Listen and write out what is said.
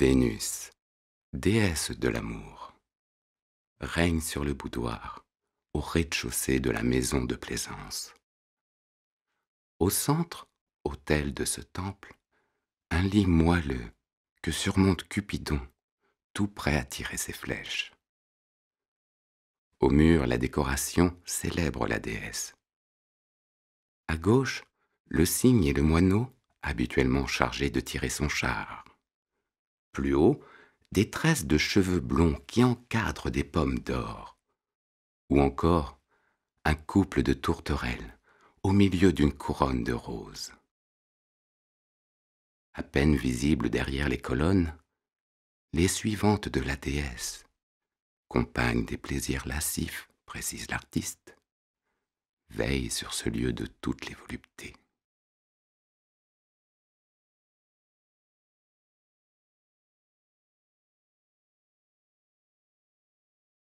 Vénus, déesse de l'amour, règne sur le boudoir, au rez-de-chaussée de la maison de plaisance. Au centre, autel de ce temple, un lit moelleux que surmonte Cupidon, tout prêt à tirer ses flèches. Au mur, la décoration célèbre la déesse. À gauche, le cygne et le moineau, habituellement chargés de tirer son char. Plus haut, des tresses de cheveux blonds qui encadrent des pommes d'or. Ou encore, un couple de tourterelles au milieu d'une couronne de roses. À peine visibles derrière les colonnes, les suivantes de la déesse, compagne des plaisirs lascifs, précise l'artiste, veillent sur ce lieu de toutes les voluptés.